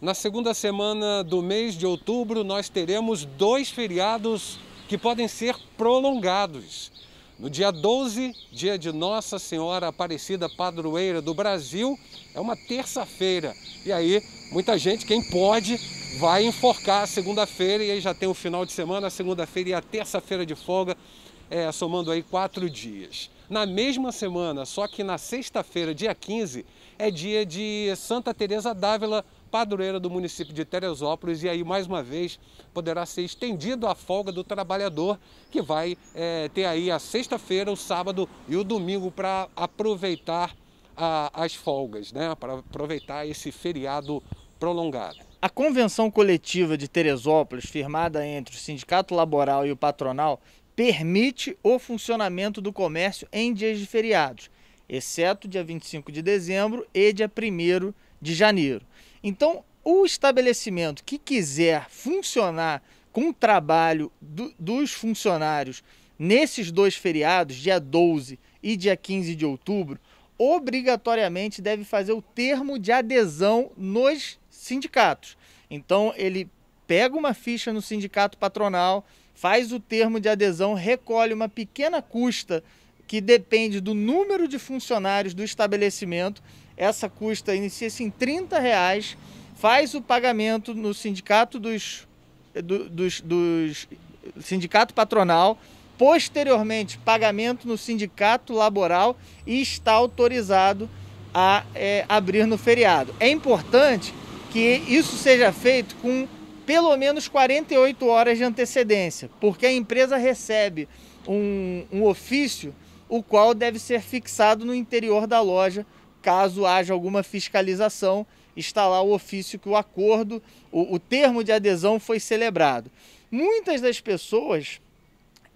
Na segunda semana do mês de outubro, nós teremos dois feriados que podem ser prolongados. No dia 12, dia de Nossa Senhora Aparecida Padroeira do Brasil, é uma terça-feira. E aí, muita gente, quem pode, vai enforcar a segunda-feira e aí já tem o final de semana, a segunda-feira e a terça-feira de folga, é, somando aí quatro dias. Na mesma semana, só que na sexta-feira, dia 15, é dia de Santa Teresa d'Ávila padroeira do município de Teresópolis e aí mais uma vez poderá ser estendido a folga do trabalhador que vai é, ter aí a sexta-feira, o sábado e o domingo para aproveitar a, as folgas, né? Para aproveitar esse feriado prolongado. A convenção coletiva de Teresópolis, firmada entre o sindicato laboral e o patronal, permite o funcionamento do comércio em dias de feriados, exceto dia 25 de dezembro e dia 1 de janeiro. Então, o estabelecimento que quiser funcionar com o trabalho do, dos funcionários nesses dois feriados, dia 12 e dia 15 de outubro, obrigatoriamente deve fazer o termo de adesão nos sindicatos. Então, ele pega uma ficha no sindicato patronal, faz o termo de adesão, recolhe uma pequena custa que depende do número de funcionários do estabelecimento essa custa inicia-se em 30 reais, faz o pagamento no sindicato dos, eh, do, dos, dos sindicato patronal, posteriormente pagamento no sindicato laboral e está autorizado a é, abrir no feriado. É importante que isso seja feito com pelo menos 48 horas de antecedência, porque a empresa recebe um, um ofício o qual deve ser fixado no interior da loja caso haja alguma fiscalização, está lá o ofício que o acordo, o, o termo de adesão foi celebrado. Muitas das pessoas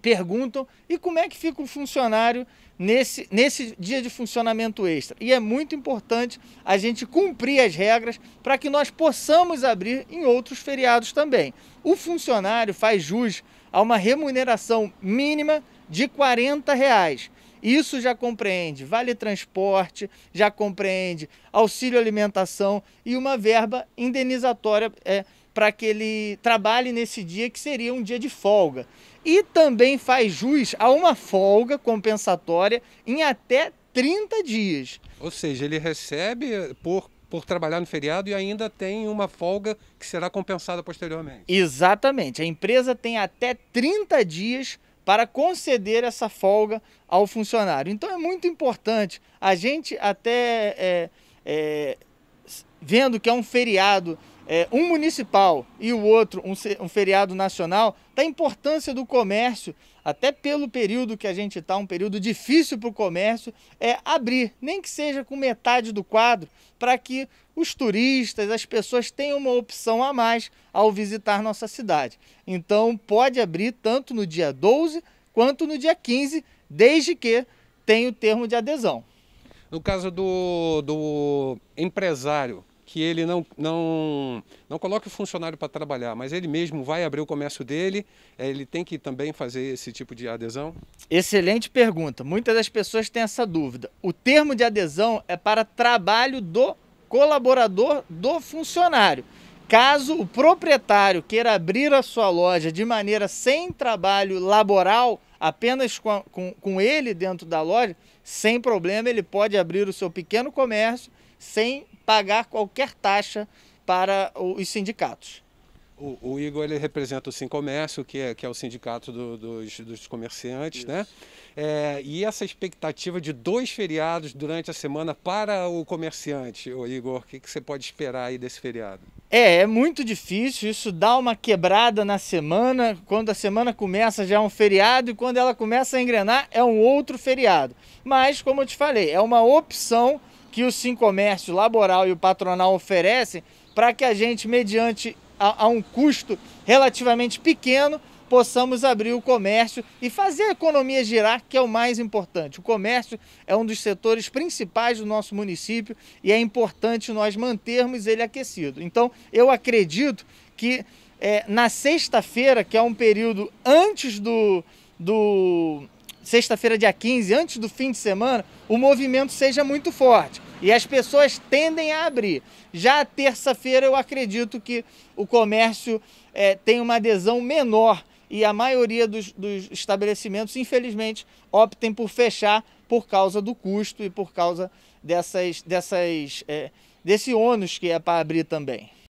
perguntam: e como é que fica o funcionário nesse, nesse dia de funcionamento extra? E é muito importante a gente cumprir as regras para que nós possamos abrir em outros feriados também. O funcionário faz jus a uma remuneração mínima de 40 reais. Isso já compreende vale transporte, já compreende auxílio alimentação e uma verba indenizatória é, para que ele trabalhe nesse dia que seria um dia de folga. E também faz jus a uma folga compensatória em até 30 dias. Ou seja, ele recebe por por trabalhar no feriado e ainda tem uma folga que será compensada posteriormente. Exatamente. A empresa tem até 30 dias para conceder essa folga ao funcionário. Então é muito importante. A gente até é, é, vendo que é um feriado é, um municipal e o outro um, um feriado nacional, da importância do comércio, até pelo período que a gente está, um período difícil para o comércio, é abrir, nem que seja com metade do quadro, para que os turistas, as pessoas tenham uma opção a mais ao visitar nossa cidade. Então pode abrir tanto no dia 12 quanto no dia 15, desde que tenha o termo de adesão. No caso do, do empresário, que ele não, não, não coloque o funcionário para trabalhar, mas ele mesmo vai abrir o comércio dele, é, ele tem que também fazer esse tipo de adesão? Excelente pergunta. Muitas das pessoas têm essa dúvida. O termo de adesão é para trabalho do colaborador do funcionário. Caso o proprietário queira abrir a sua loja de maneira sem trabalho laboral, apenas com, a, com, com, ele dentro da loja, sem problema, ele pode abrir o seu pequeno comércio sem pagar qualquer taxa para os sindicatos. O, o, Igor ele representa o Sincomércio, que é, que é o sindicato do, dos, dos, comerciantes, né? Isso. né? É, e essa expectativa de dois feriados durante a semana para o comerciante, o Igor, o que, que você pode esperar aí desse feriado? É, é muito difícil, isso dá uma quebrada na semana, quando a semana começa já é um feriado e quando ela começa a engrenar é um outro feriado. Mas, como eu te falei, é uma opção que o Sincomércio Laboral e o Patronal oferecem para que a gente, mediante a, a um custo relativamente pequeno, possamos abrir o comércio e fazer a economia girar, que é o mais importante. O comércio é um dos setores principais do nosso município e é importante nós mantermos ele aquecido. Então, eu acredito que é, na sexta-feira, que é um período antes do. do sexta-feira, dia 15, antes do fim de semana, o movimento seja muito forte. E as pessoas tendem a abrir. Já terça-feira, eu acredito que o comércio é, tem uma adesão menor e a maioria dos, dos estabelecimentos, infelizmente, optem por fechar por causa do custo e por causa dessas, dessas, é, desse ônus que é para abrir também.